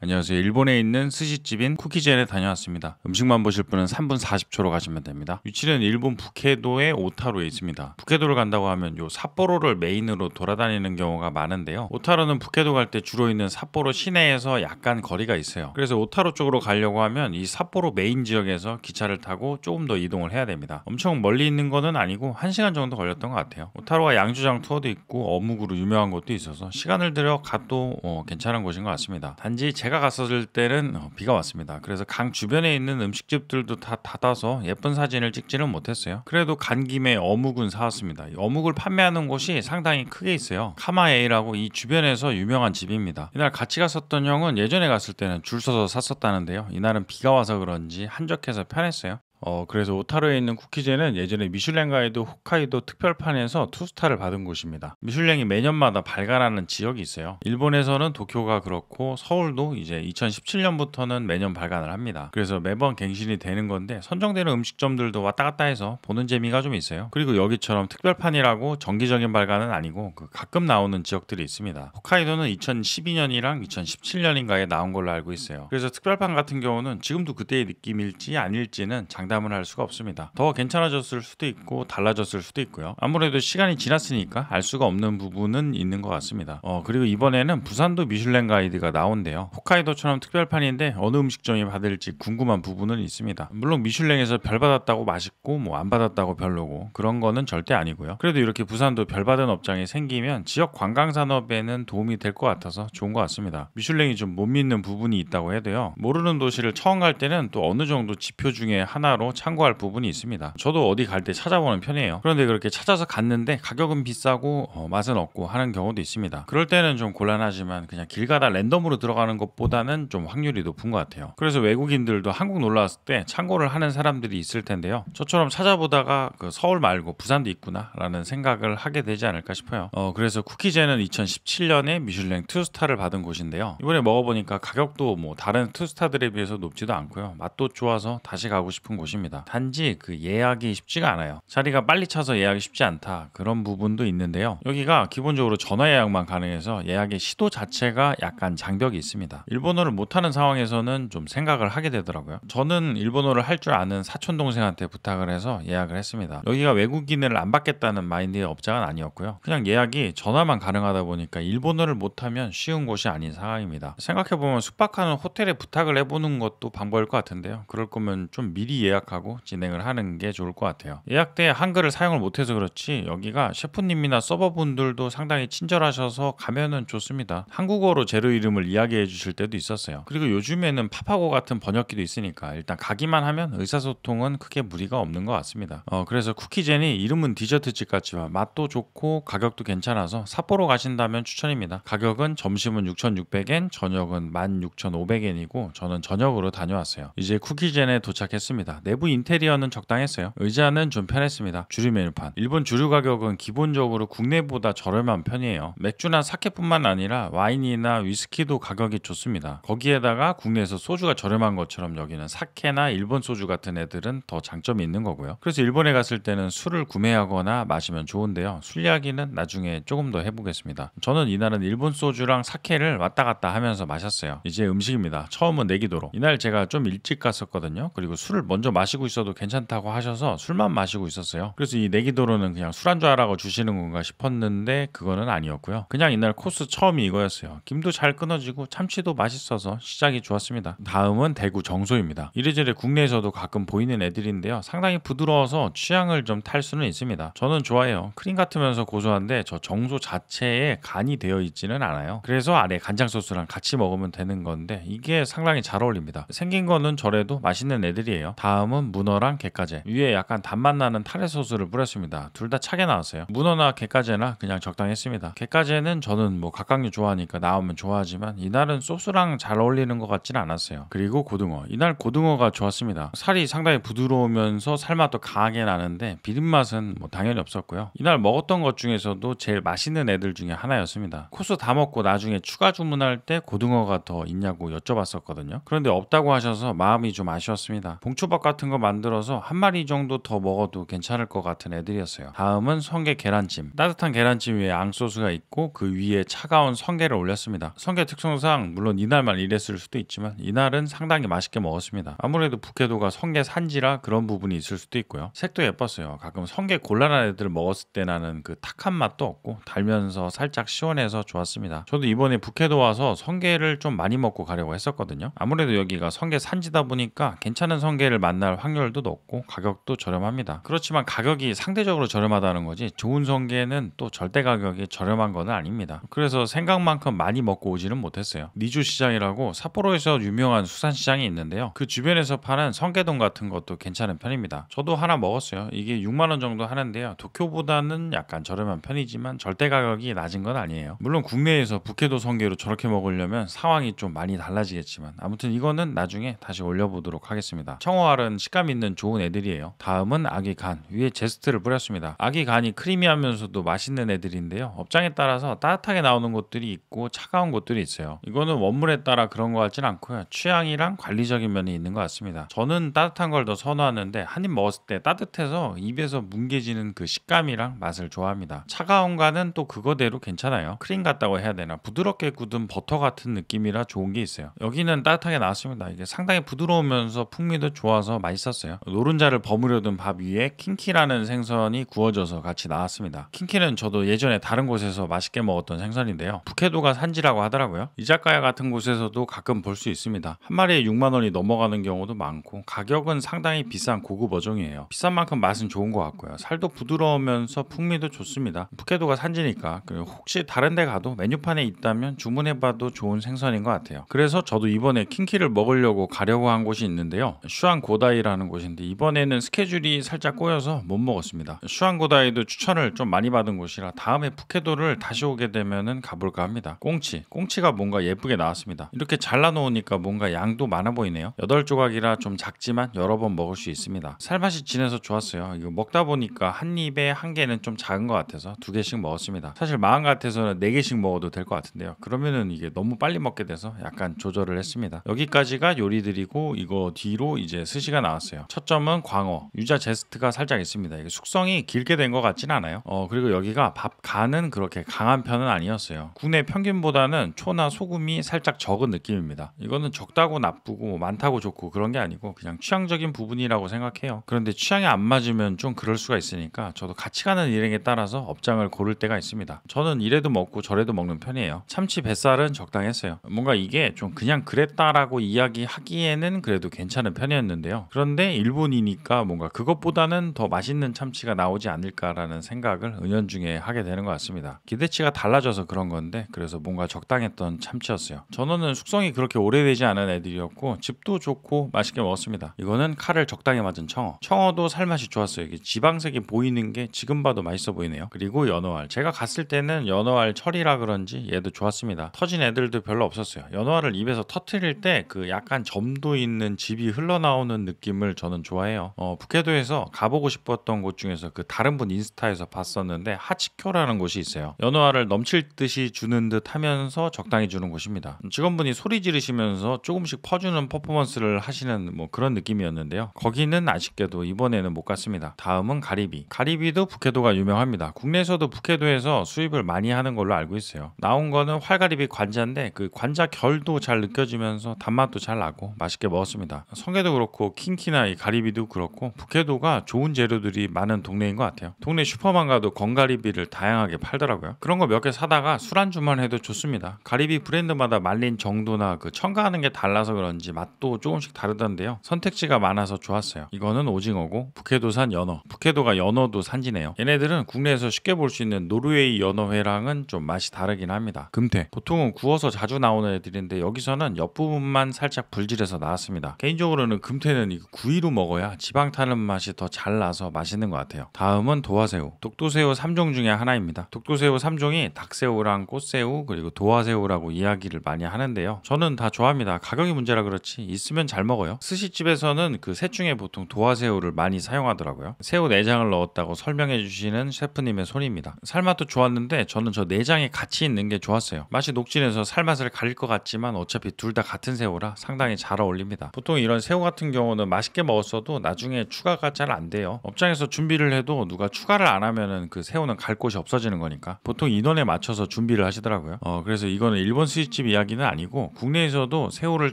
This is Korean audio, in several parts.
안녕하세요. 일본에 있는 스시집인 쿠키젠에 다녀왔습니다. 음식만 보실 분은 3분 40초로 가시면 됩니다. 위치는 일본 북해도의 오타로에 있습니다. 북해도를 간다고 하면 요 삿포로를 메인으로 돌아다니는 경우가 많은데요. 오타로는 북해도 갈 때 주로 있는 삿포로 시내에서 약간 거리가 있어요. 그래서 오타로 쪽으로 가려고 하면 이 삿포로 메인 지역에서 기차를 타고 조금 더 이동을 해야 됩니다. 엄청 멀리 있는 거는 아니고 1시간 정도 걸렸던 것 같아요. 오타로가 양주장 투어도 있고 어묵으로 유명한 곳도 있어서 시간을 들여 가도 어, 괜찮은 곳인 것 같습니다. 단지 제 제가 갔었을 때는 어, 비가 왔습니다. 그래서 강 주변에 있는 음식집들도 다 닫아서 예쁜 사진을 찍지는 못했어요. 그래도 간 김에 어묵은 사왔습니다. 어묵을 판매하는 곳이 상당히 크게 있어요. 카마에이라고 이 주변에서 유명한 집입니다. 이날 같이 갔었던 형은 예전에 갔을 때는 줄 서서 샀었다는데요. 이날은 비가 와서 그런지 한적해서 편했어요. 어 그래서 오타루에 있는 쿠키제는 예전에 미슐랭 가이드 홋카이도 특별판에서 투스타를 받은 곳입니다. 미슐랭이 매년마다 발간하는 지역이 있어요. 일본에서는 도쿄가 그렇고 서울도 이제 2017년부터는 매년 발간을 합니다. 그래서 매번 갱신이 되는 건데 선정되는 음식점들도 왔다 갔다 해서 보는 재미가 좀 있어요. 그리고 여기처럼 특별판이라고 정기적인 발간은 아니고 그 가끔 나오는 지역들이 있습니다. 홋카이도는 2012년이랑 2017년인가에 나온 걸로 알고 있어요. 그래서 특별판 같은 경우는 지금도 그때의 느낌일지 아닐지는 장 장담을 할 수가 없습니다. 더 괜찮아졌을 수도 있고 달라졌을 수도 있고요. 아무래도 시간이 지났으니까 알 수가 없는 부분은 있는 것 같습니다. 어, 그리고 이번에는 부산도 미슐랭 가이드가 나온대요. 홋카이도처럼 특별판인데 어느 음식점이 받을지 궁금한 부분은 있습니다. 물론 미슐랭에서 별 받았다고 맛있고 뭐 안 받았다고 별로고 그런 거는 절대 아니고요. 그래도 이렇게 부산도 별 받은 업장이 생기면 지역 관광 산업에는 도움이 될 것 같아서 좋은 것 같습니다. 미슐랭이 좀 못 믿는 부분이 있다고 해도요. 모르는 도시를 처음 갈 때는 또 어느 정도 지표 중에 하나로 하나로 참고할 부분이 있습니다. 저도 어디 갈 때 찾아보는 편이에요. 그런데 그렇게 찾아서 갔는데 가격은 비싸고 어, 맛은 없고 하는 경우도 있습니다. 그럴 때는 좀 곤란하지만 그냥 길 가다 랜덤으로 들어가는 것보다는 좀 확률이 높은 것 같아요. 그래서 외국인들도 한국 놀러 왔을 때 참고를 하는 사람들이 있을 텐데요. 저처럼 찾아보다가 그 서울 말고 부산도 있구나라는 생각을 하게 되지 않을까 싶어요. 어, 그래서 쿠키제는 2017년에 미슐랭 투스타를 받은 곳인데요. 이번에 먹어보니까 가격도 뭐 다른 투스타들에 비해서 높지도 않고요. 맛도 좋아서 다시 가고 싶은 곳. 입니다 곳입니다. 단지 그 예약이 쉽지가 않아요. 자리가 빨리 차서 예약이 쉽지 않다 그런 부분도 있는데요. 여기가 기본적으로 전화 예약만 가능해서 예약의 시도 자체가 약간 장벽이 있습니다. 일본어를 못하는 상황에서는 좀 생각을 하게 되더라고요. 저는 일본어를 할 줄 아는 사촌 동생한테 부탁을 해서 예약을 했습니다. 여기가 외국인을 안 받겠다는 마인드의 업장은 아니었고요. 그냥 예약이 전화만 가능하다 보니까 일본어를 못하면 쉬운 곳이 아닌 상황입니다. 생각해보면 숙박하는 호텔에 부탁을 해보는 것도 방법일 것 같은데요. 그럴 거면 좀 미리 예약 예약하고 진행을 하는 게 좋을 것 같아요. 예약 때 한글을 사용을 못해서 그렇지 여기가 셰프님이나 서버분들도 상당히 친절하셔서 가면은 좋습니다. 한국어로 재료 이름을 이야기해 주실 때도 있었어요. 그리고 요즘에는 파파고 같은 번역기도 있으니까 일단 가기만 하면 의사소통은 크게 무리가 없는 것 같습니다. 어, 그래서 쿠키젠이 이름은 디저트집 같지만 맛도 좋고 가격도 괜찮아서 삿포로 가신다면 추천입니다. 가격은 점심은 6,600엔, 저녁은 16,500엔이고 저는 저녁으로 다녀왔어요. 이제 쿠키젠에 도착했습니다. 내부 인테리어는 적당했어요. 의자는 좀 편했습니다. 주류 메뉴판. 일본 주류 가격은 기본적으로 국내보다 저렴한 편이에요. 맥주나 사케뿐만 아니라 와인이나 위스키도 가격이 좋습니다. 거기에다가 국내에서 소주가 저렴한 것처럼 여기는 사케나 일본 소주 같은 애들은 더 장점이 있는 거고요. 그래서 일본에 갔을 때는 술을 구매하거나 마시면 좋은데요. 술 이야기는 나중에 조금 더 해보겠습니다. 저는 이날은 일본 소주랑 사케를 왔다 갔다 하면서 마셨어요. 이제 음식입니다. 처음은 내기도로. 이날 제가 좀 일찍 갔었거든요. 그리고 술을 먼저 마시고 있어도 괜찮다고 하셔서 술만 마시고 있었어요. 그래서 이 내기도로는 그냥 술안주 하라고 주시는 건가 싶었는데 그거는 아니었고요. 그냥 이날 코스 처음이 이거였어요. 김도 잘 끊어지고 참치도 맛있어서 시작이 좋았습니다. 다음은 대구 정소입니다. 이래저래 국내에서도 가끔 보이는 애들인데요. 상당히 부드러워서 취향을 좀 탈 수는 있습니다. 저는 좋아해요. 크림 같으면서 고소한데 저 정소 자체에 간이 되어 있지는 않아요. 그래서 안에 간장 소스랑 같이 먹으면 되는 건데 이게 상당히 잘 어울립니다. 생긴 거는 저래도 맛있는 애들이에요. 다음 다음은 문어랑 게까재 위에 약간 단맛 나는 타레소스를 뿌렸습니다 둘 다 차게 나왔어요 문어나 게까재나 그냥 적당 했습니다 게까재는 저는 뭐 각각류 좋아하니까 나오면 좋아하지만 이날은 소스랑 잘 어울리는 것 같진 않았어요 그리고 고등어 이날 고등어가 좋았습니다 살이 상당히 부드러우면서 살맛도 강하게 나는데 비린맛은 뭐 당연히 없었고요 이날 먹었던 것 중에서도 제일 맛있는 애들 중에 하나였습니다 코스 다 먹고 나중에 추가 주문할 때 고등어가 더 있냐고 여쭤봤었거든요 그런데 없다고 하셔서 마음이 좀 아쉬웠습니다 봉초밥 같은 같은 거 만들어서 한 마리 정도 더 먹어도 괜찮을 것 같은 애들이었어요. 다음은 성게 계란찜. 따뜻한 계란찜 위에 앙소스가 있고 그 위에 차가운 성게를 올렸습니다. 성게 특성상 물론 이날만 이랬을 수도 있지만 이날은 상당히 맛있게 먹었습니다. 아무래도 북해도가 성게 산지라 그런 부분이 있을 수도 있고요. 색도 예뻤어요. 가끔 성게 곤란한 애들을 먹었을 때 나는 그 탁한 맛도 없고 달면서 살짝 시원해서 좋았습니다. 저도 이번에 북해도 와서 성게를 좀 많이 먹고 가려고 했었거든요. 아무래도 여기가 성게 산지다 보니까 괜찮은 성게를 만 만날 확률도 높고 가격도 저렴합니다. 그렇지만 가격이 상대적으로 저렴하다는 거지 좋은 성게는 또 절대 가격이 저렴한 건 아닙니다. 그래서 생각만큼 많이 먹고 오지는 못했어요. 니주 시장이라고 삿포로에서 유명한 수산시장이 있는데요. 그 주변에서 파는 성게동 같은 것도 괜찮은 편입니다. 저도 하나 먹었어요. 이게 6만 원 정도 하는데요. 도쿄보다는 약간 저렴한 편이지만 절대 가격이 낮은 건 아니에요. 물론 국내에서 북해도 성게로 저렇게 먹으려면 상황이 좀 많이 달라지겠지만 아무튼 이거는 나중에 다시 올려보도록 하겠습니다. 청어알은 달달한 식감 있는 좋은 애들이에요. 다음은 아기 간. 위에 제스트를 뿌렸습니다. 아기 간이 크리미하면서도 맛있는 애들인데요. 업장에 따라서 따뜻하게 나오는 것들이 있고 차가운 것들이 있어요. 이거는 원물에 따라 그런 것 같진 않고요. 취향이랑 관리적인 면이 있는 것 같습니다. 저는 따뜻한 걸 더 선호하는데 한입 먹었을 때 따뜻해서 입에서 뭉개지는 그 식감이랑 맛을 좋아합니다. 차가운 간은 또 그거대로 괜찮아요. 크림 같다고 해야 되나 부드럽게 굳은 버터 같은 느낌이라 좋은 게 있어요. 여기는 따뜻하게 나왔습니다. 이게 상당히 부드러우면서 풍미도 좋아서 맛있었어요. 노른자를 버무려둔 밥 위에 킹키라는 생선이 구워져서 같이 나왔습니다. 킹키는 저도 예전에 다른 곳에서 맛있게 먹었던 생선인데요. 북해도가 산지라고 하더라고요. 이자카야 같은 곳에서도 가끔 볼 수 있습니다. 한 마리에 6만 원이 넘어가는 경우도 많고 가격은 상당히 비싼 고급 어종이에요. 비싼 만큼 맛은 좋은 것 같고요. 살도 부드러우면서 풍미도 좋습니다. 북해도가 산지니까 그리고 혹시 다른 데 가도 메뉴판에 있다면 주문해봐도 좋은 생선인 것 같아요. 그래서 저도 이번에 킹키를 먹으려고 가려고 한 곳이 있는데요. 슈안 고다 고다이라는 곳인데 이번에는 스케줄이 살짝 꼬여서 못 먹었습니다. 슈안고다이도 추천을 좀 많이 받은 곳이라 다음에 푸케도를 다시 오게 되면은 가볼까 합니다. 꽁치, 꽁치가 뭔가 예쁘게 나왔습니다. 이렇게 잘라놓으니까 뭔가 양도 많아 보이네요. 8조각이라 좀 작지만 여러 번 먹을 수 있습니다. 살맛이 진해서 좋았어요. 이거 먹다 보니까 한 입에 한 개는 좀 작은 것 같아서 두 개씩 먹었습니다. 사실 마음 같아서는 네 개씩 먹어도 될 것 같은데요. 그러면은 이게 너무 빨리 먹게 돼서 약간 조절을 했습니다. 여기까지가 요리들이고 이거 뒤로 이제 스시가 차이가 나왔어요. 첫 점은 광어. 유자 제스트가 살짝 있습니다. 이게 숙성이 길게 된 것 같진 않아요. 어, 그리고 여기가 밥 간은 그렇게 강한 편은 아니었어요. 군의 평균보다는 초나 소금이 살짝 적은 느낌입니다. 이거는 적다고 나쁘고 많다고 좋고 그런 게 아니고 그냥 취향적인 부분이라고 생각해요. 그런데 취향이 안 맞으면 좀 그럴 수가 있으니까 저도 같이 가는 일행에 따라서 업장을 고를 때가 있습니다. 저는 이래도 먹고 저래도 먹는 편이에요. 참치 뱃살은 적당했어요. 뭔가 이게 좀 그냥 그랬다라고 이야기하기에는 그래도 괜찮은 편이었는데요. 그런데 일본이니까 뭔가 그것보다는 더 맛있는 참치가 나오지 않을까라는 생각을 은연중에 하게 되는 것 같습니다. 기대치가 달라져서 그런 건데 그래서 뭔가 적당했던 참치였어요. 전어는 숙성이 그렇게 오래되지 않은 애들이었고 집도 좋고 맛있게 먹었습니다. 이거는 칼을 적당히 맞은 청어. 청어도 살맛이 좋았어요. 이게 지방색이 보이는 게 지금 봐도 맛있어 보이네요. 그리고 연어알. 제가 갔을 때는 연어알 철이라 그런지 얘도 좋았습니다. 터진 애들도 별로 없었어요. 연어알을 입에서 터트릴 때 그 약간 점도 있는 집이 흘러나오는 느낌 느낌을 저는 좋아해요. 어, 북해도에서 가보고 싶었던 곳 중에서 그 다른 분 인스타에서 봤었는데 하치쿄라는 곳이 있어요. 연어알을 넘칠 듯이 주는 듯 하면서 적당히 주는 곳입니다. 직원분이 소리 지르시면서 조금씩 퍼주는 퍼포먼스를 하시는 뭐 그런 느낌이었는데요. 거기는 아쉽게도 이번에는 못 갔습니다. 다음은 가리비. 가리비도 북해도가 유명합니다. 국내에서도 북해도에서 수입을 많이 하는 걸로 알고 있어요. 나온 거는 활가리비 관자인데 그 관자 결도 잘 느껴지면서 단맛도 잘 나고 맛있게 먹었습니다. 성게도 그렇고 틴키나 이 가리비도 그렇고 북해도가 좋은 재료들이 많은 동네인 것 같아요. 동네 슈퍼만 가도 건가리비를 다양하게 팔더라고요. 그런 거 몇 개 사다가 술안주만 해도 좋습니다. 가리비 브랜드마다 말린 정도나 그 첨가하는 게 달라서 그런지 맛도 조금씩 다르던데요. 선택지가 많아서 좋았어요. 이거는 오징어고 북해도산 연어. 북해도가 연어도 산지네요. 얘네들은 국내에서 쉽게 볼 수 있는 노르웨이 연어회랑은 좀 맛이 다르긴 합니다. 금태. 보통은 구워서 자주 나오는 애들인데 여기서는 옆부분만 살짝 불질해서 나왔습니다. 개인적으로는 금태는 요는 이거 구이로 먹어야 지방 타는 맛이 더 잘 나서 맛있는 것 같아요. 다음은 도화새우. 독도새우 3종 중에 하나입니다. 독도새우 3종이 닭새우랑 꽃새우 그리고 도화새우라고 이야기를 많이 하는데요. 저는 다 좋아합니다. 가격이 문제라 그렇지 있으면 잘 먹어요. 스시집에서는 그 셋 중에 보통 도화새우를 많이 사용하더라고요. 새우 내장을 네 넣었다고 설명해 주시는 셰프님의 손입니다. 살맛도 좋았는데 저는 저 내장이 네 같이 있는 게 좋았어요. 맛이 녹진해서 살맛을 가릴 것 같지만 어차피 둘 다 같은 새우라 상당히 잘 어울립니다. 보통 이런 새우 같은 경우는 경우는 맛있게 먹었어도 나중에 추가가 잘안 돼요. 업장에서 준비를 해도 누가 추가를 안 하면은 그 새우는 갈 곳이 없어지는 거니까 보통 인원에 맞춰서 준비를 하시더라고요. 어, 그래서 이거는 일본 스시집 이야기는 아니고 국내에서도 새우를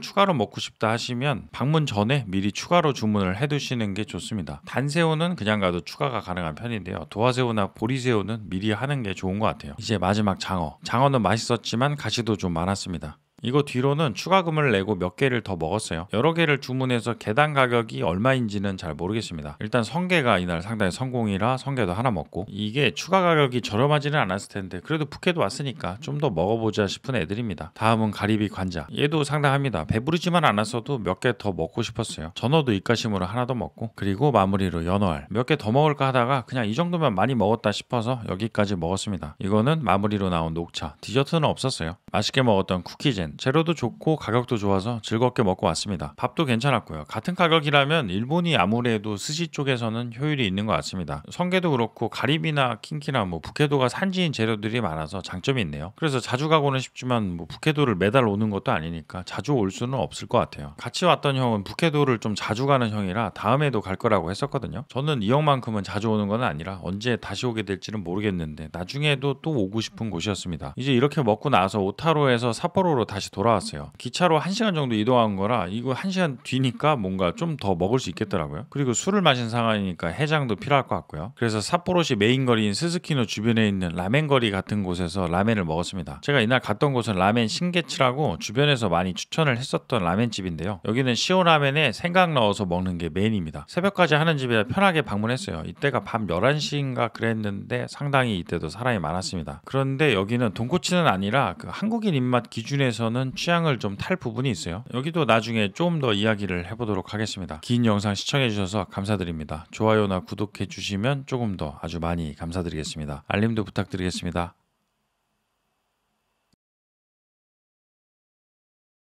추가로 먹고 싶다 하시면 방문 전에 미리 추가로 주문을 해두시는 게 좋습니다. 단새우는 그냥 가도 추가가 가능한 편인데요. 도화새우나 보리새우는 미리 하는 게 좋은 것 같아요. 이제 마지막 장어. 장어는 맛있었지만 가시도 좀 많았습니다. 이거 뒤로는 추가금을 내고 몇 개를 더 먹었어요. 여러 개를 주문해서 개당 가격이 얼마인지는 잘 모르겠습니다. 일단 성게가 이날 상당히 성공이라 성게도 하나 먹고 이게 추가 가격이 저렴하지는 않았을 텐데 그래도 푸켓 왔으니까 좀 더 먹어보자 싶은 애들입니다. 다음은 가리비 관자. 얘도 상당합니다. 배부르지만 않았어도 몇 개 더 먹고 싶었어요. 전어도 입가심으로 하나 더 먹고 그리고 마무리로 연어알 몇 개 더 먹을까 하다가 그냥 이 정도면 많이 먹었다 싶어서 여기까지 먹었습니다. 이거는 마무리로 나온 녹차. 디저트는 없었어요. 맛있게 먹었던 쿠키젠 여기엔 재료도 좋고 가격도 좋아서 즐겁게 먹고 왔습니다. 밥도 괜찮았고요. 같은 가격이라면 일본이 아무래도 스시 쪽에서는 효율이 있는 것 같습니다. 성게도 그렇고 가리비나 킹키나 뭐 북해도가 산지인 재료들이 많아서 장점이 있네요. 그래서 자주 가고는 싶지만 뭐 북해도를 매달 오는 것도 아니니까 자주 올 수는 없을 것 같아요. 같이 왔던 형은 부케도를좀 자주 가는 형이라 다음에도 갈 거라고 했었거든요. 저는 이 형만큼은 자주 오는 건 아니라 언제 다시 오게 될지는 모르겠는데 나중에도 또 오고 싶은 곳이었습니다. 이제 이렇게 먹고 나서 오타로에서 사포로로다 다시 돌아왔어요. 기차로 1 시간 정도 이동한 거라 이거 1 시간 뒤니까 뭔가 좀 더 먹을 수 있겠더라고요. 그리고 술을 마신 상황이니까 해장도 필요할 것 같고요. 그래서 삿포로시 메인 거리인 스스키노 주변에 있는 라멘 거리 같은 곳에서 라멘을 먹었습니다. 제가 이날 갔던 곳은 라멘 신게츠라고 주변에서 많이 추천을 했었던 라멘 집인데요. 여기는 시온라멘에 생강 넣어서 먹는 게 메인입니다. 새벽까지 하는 집이라 편하게 방문했어요. 이때가 밤 11시인가 그랬는데 상당히 이때도 사람이 많았습니다. 그런데 여기는 돈코츠는 아니라 그 한국인 입맛 기준에서 부에서는 취향을 좀 탈 부분이 있어요. 여기도 나중에 좀더 이야기를 해보도록 하겠습니다. 긴 영상 시청해주셔서 감사드립니다. 좋아요나 구독해주시면 조금 더 아주 많이 감사드리겠습니다. 알림도 부탁드리겠습니다.